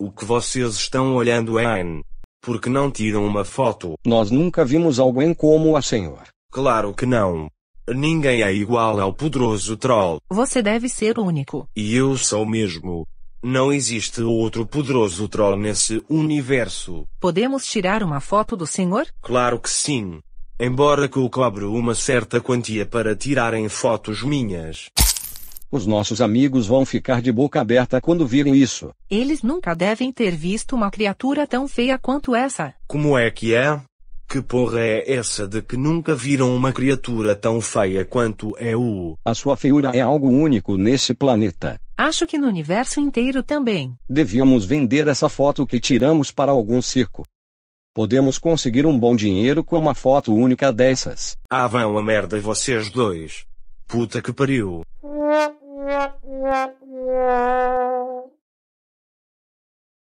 O que vocês estão olhando é Ayn. Por que não tiram uma foto? Nós nunca vimos alguém como a senhor. Claro que não. Ninguém é igual ao poderoso troll. Você deve ser único. E eu sou mesmo. Não existe outro poderoso troll nesse universo. Podemos tirar uma foto do senhor? Claro que sim. Embora que eu cobre uma certa quantia para tirarem fotos minhas. Os nossos amigos vão ficar de boca aberta quando virem isso. Eles nunca devem ter visto uma criatura tão feia quanto essa. Como é que é? Que porra é essa de que nunca viram uma criatura tão feia quanto é o? A sua feiura é algo único nesse planeta. Acho que no universo inteiro também. Devíamos vender essa foto que tiramos para algum circo. Podemos conseguir um bom dinheiro com uma foto única dessas. Ah, vão a merda vocês dois. Puta que pariu. Yeah.